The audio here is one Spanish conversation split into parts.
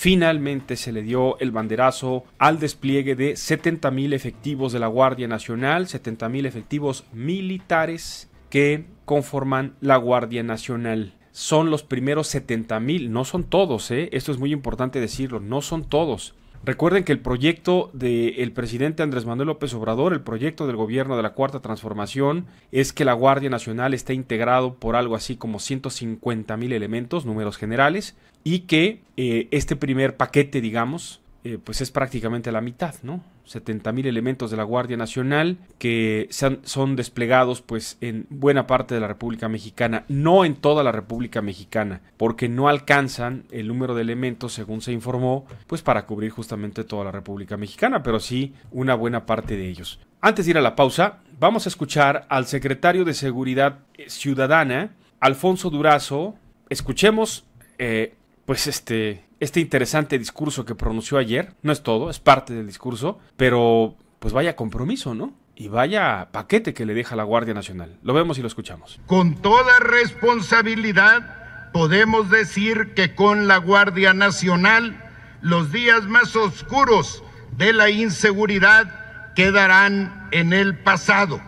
finalmente se le dio el banderazo al despliegue de 70.000 efectivos de la Guardia Nacional, 70.000 efectivos militares que conforman la Guardia Nacional. Son los primeros 70.000, no son todos, ¿eh? esto es muy importante decirlo, no son todos. Recuerden que el proyecto del presidente Andrés Manuel López Obrador, el proyecto del gobierno de la Cuarta Transformación, es que la Guardia Nacional está integrado por algo así como 150 mil elementos, números generales, y que eh, este primer paquete, digamos, eh, pues es prácticamente la mitad, ¿no? 70.000 elementos de la Guardia Nacional que son desplegados pues en buena parte de la República Mexicana, no en toda la República Mexicana, porque no alcanzan el número de elementos, según se informó, pues para cubrir justamente toda la República Mexicana, pero sí una buena parte de ellos. Antes de ir a la pausa, vamos a escuchar al secretario de Seguridad eh, Ciudadana, Alfonso Durazo. Escuchemos, eh, pues este, este interesante discurso que pronunció ayer. No es todo, es parte del discurso, pero pues vaya compromiso, ¿no? Y vaya paquete que le deja la Guardia Nacional. Lo vemos y lo escuchamos. Con toda responsabilidad podemos decir que con la Guardia Nacional los días más oscuros de la inseguridad quedarán en el pasado.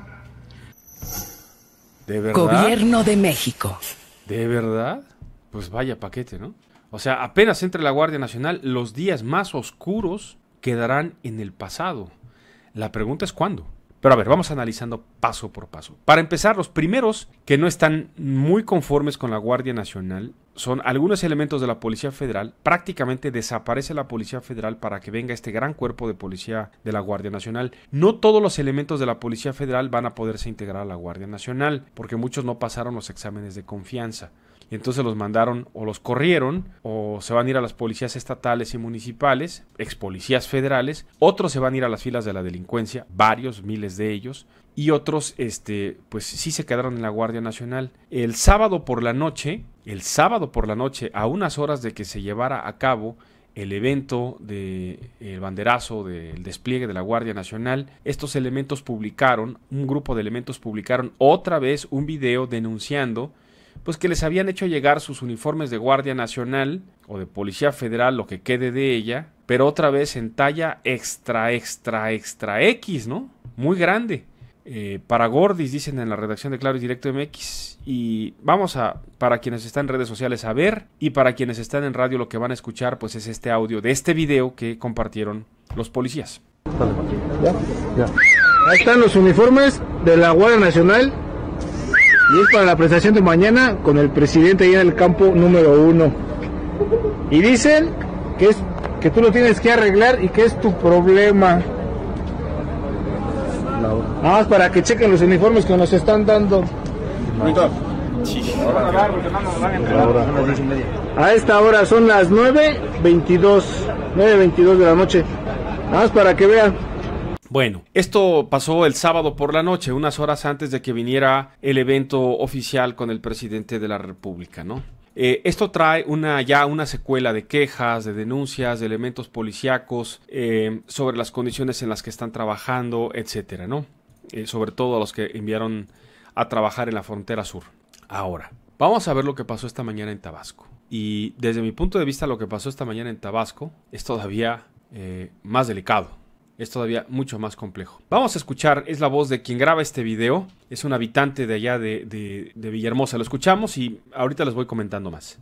¿De verdad? Gobierno de México. ¿De verdad? Pues vaya paquete, ¿no? O sea, apenas entre la Guardia Nacional, los días más oscuros quedarán en el pasado. La pregunta es cuándo. Pero a ver, vamos analizando paso por paso. Para empezar, los primeros que no están muy conformes con la Guardia Nacional son algunos elementos de la Policía Federal. Prácticamente desaparece la Policía Federal para que venga este gran cuerpo de policía de la Guardia Nacional. No todos los elementos de la Policía Federal van a poderse integrar a la Guardia Nacional, porque muchos no pasaron los exámenes de confianza entonces los mandaron o los corrieron o se van a ir a las policías estatales y municipales, ex policías federales, otros se van a ir a las filas de la delincuencia, varios, miles de ellos, y otros, este, pues sí se quedaron en la Guardia Nacional. El sábado por la noche, el sábado por la noche, a unas horas de que se llevara a cabo el evento del banderazo del despliegue de la Guardia Nacional, estos elementos publicaron, un grupo de elementos publicaron otra vez un video denunciando pues que les habían hecho llegar sus uniformes de Guardia Nacional o de Policía Federal, lo que quede de ella, pero otra vez en talla extra, extra, extra X, ¿no? Muy grande. Eh, para Gordis, dicen en la redacción de Claro y Directo MX. Y vamos a, para quienes están en redes sociales, a ver. Y para quienes están en radio, lo que van a escuchar, pues es este audio de este video que compartieron los policías. Ahí están los uniformes de la Guardia Nacional y es para la presentación de mañana con el presidente ahí en el campo número uno. Y dicen que es que tú lo tienes que arreglar y que es tu problema. Nada más para que chequen los uniformes que nos están dando. A esta hora son las 9.22, 9.22 de la noche. Nada más para que vean. Bueno, esto pasó el sábado por la noche, unas horas antes de que viniera el evento oficial con el presidente de la República, ¿no? Eh, esto trae una, ya una secuela de quejas, de denuncias, de elementos policíacos eh, sobre las condiciones en las que están trabajando, etcétera, ¿no? Eh, sobre todo a los que enviaron a trabajar en la frontera sur. Ahora, vamos a ver lo que pasó esta mañana en Tabasco. Y desde mi punto de vista, lo que pasó esta mañana en Tabasco es todavía más delicado es todavía mucho más complejo. Vamos a escuchar, es la voz de quien graba este video, es un habitante de allá de, de, Villahermosa. Lo escuchamos y ahorita les voy comentando más.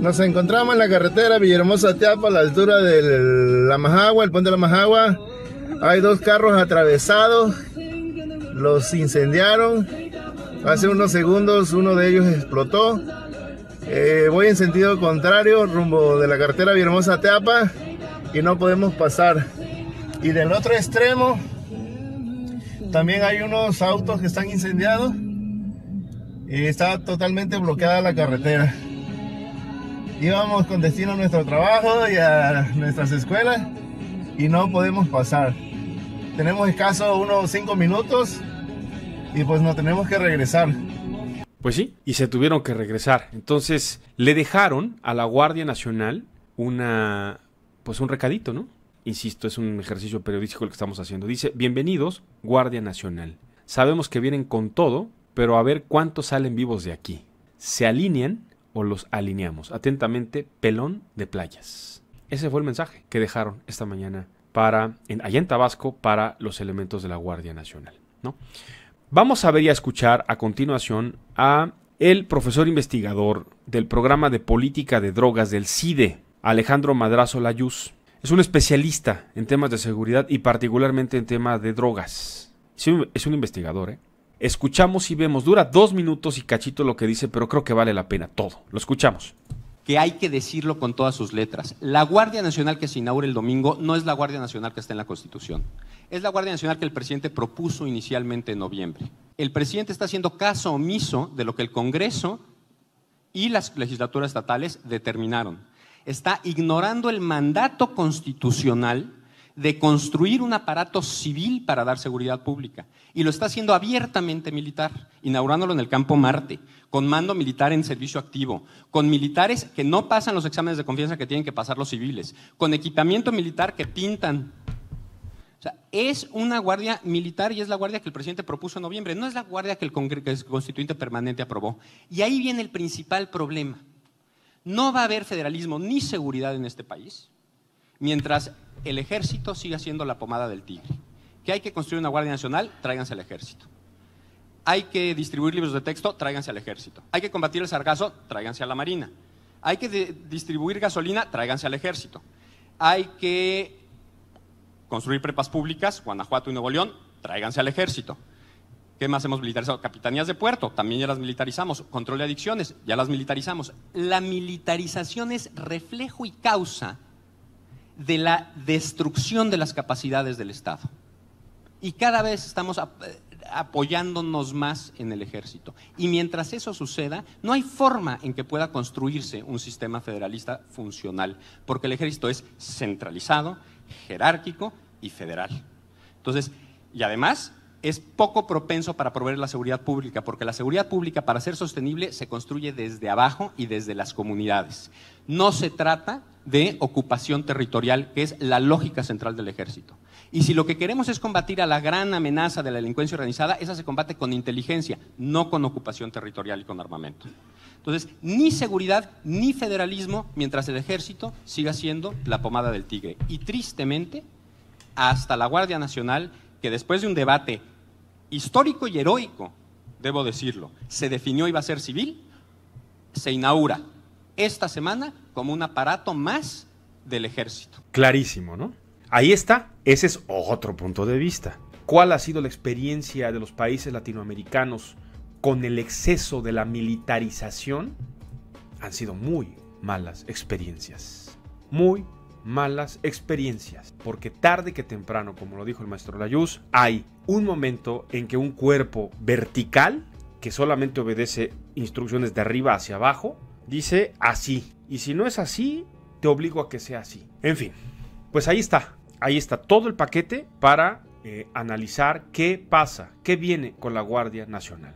Nos encontramos en la carretera Villahermosa Teapa, a la altura de la Majagua, el puente de la Majagua. Hay dos carros atravesados, los incendiaron. Hace unos segundos uno de ellos explotó. Eh, voy en sentido contrario, rumbo de la carretera Villahermosa Teapa y no podemos pasar. Y del otro extremo también hay unos autos que están incendiados y eh, está totalmente bloqueada la carretera. Íbamos con destino a nuestro trabajo y a nuestras escuelas y no podemos pasar. Tenemos escaso unos 5 minutos y pues nos tenemos que regresar. Pues sí, y se tuvieron que regresar. Entonces le dejaron a la Guardia Nacional una pues un recadito, ¿no? Insisto, es un ejercicio periodístico el que estamos haciendo. Dice, bienvenidos, Guardia Nacional. Sabemos que vienen con todo, pero a ver cuántos salen vivos de aquí. ¿Se alinean o los alineamos? Atentamente, Pelón de Playas. Ese fue el mensaje que dejaron esta mañana para, en, allá en Tabasco para los elementos de la Guardia Nacional. ¿no? Vamos a ver y a escuchar a continuación a el profesor investigador del programa de política de drogas del CIDE, Alejandro Madrazo Layuz, es un especialista en temas de seguridad y particularmente en temas de drogas. Es un, investigador, ¿eh? Escuchamos y vemos. Dura dos minutos y cachito lo que dice, pero creo que vale la pena todo. Lo escuchamos que hay que decirlo con todas sus letras. La Guardia Nacional que se inaugura el domingo no es la Guardia Nacional que está en la Constitución. Es la Guardia Nacional que el presidente propuso inicialmente en noviembre. El presidente está haciendo caso omiso de lo que el Congreso y las legislaturas estatales determinaron está ignorando el mandato constitucional de construir un aparato civil para dar seguridad pública. Y lo está haciendo abiertamente militar, inaugurándolo en el campo Marte, con mando militar en servicio activo, con militares que no pasan los exámenes de confianza que tienen que pasar los civiles, con equipamiento militar que pintan. O sea, es una guardia militar y es la guardia que el presidente propuso en noviembre, no es la guardia que el, constituyente permanente aprobó. Y ahí viene el principal problema no va a haber federalismo ni seguridad en este país mientras el ejército siga siendo la pomada del tigre. Que hay que construir una Guardia Nacional, tráiganse al ejército. Hay que distribuir libros de texto, tráiganse al ejército. Hay que combatir el sargazo, tráiganse a la Marina. Hay que distribuir gasolina, tráiganse al ejército. Hay que construir prepas públicas, Guanajuato y Nuevo León, tráiganse al ejército. ¿Qué más hemos militarizado? Capitanías de puerto, también ya las militarizamos. Control de adicciones, ya las militarizamos. La militarización es reflejo y causa de la destrucción de las capacidades del Estado. Y cada vez estamos eh, apoyándonos más en el ejército. Y mientras eso suceda, no hay forma en que pueda construirse un sistema federalista funcional, porque el ejército es centralizado, jerárquico y federal. Entonces, y además es poco propenso para proveer la seguridad pública, porque la seguridad pública para ser sostenible se construye desde abajo y desde las comunidades. No se trata de ocupación territorial, que es la lógica central del ejército. Y si lo que queremos es combatir a la gran amenaza de la delincuencia organizada, esa se combate con inteligencia, no con ocupación territorial y con armamento. Entonces, ni seguridad ni federalismo mientras el ejército siga siendo la pomada del tigre. Y tristemente, hasta la Guardia Nacional que después de un debate histórico y heroico, debo decirlo, se definió iba a ser civil, se inaugura esta semana como un aparato más del ejército. Clarísimo, ¿no? Ahí está, ese es otro punto de vista. ¿Cuál ha sido la experiencia de los países latinoamericanos con el exceso de la militarización? Han sido muy malas experiencias. Muy malas experiencias, porque tarde que temprano, como lo dijo el maestro Layuz, hay un momento en que un cuerpo vertical, que solamente obedece instrucciones de arriba hacia abajo, dice así, y si no es así, te obligo a que sea así. En fin, pues ahí está, ahí está todo el paquete para eh, analizar qué pasa, qué viene con la Guardia Nacional.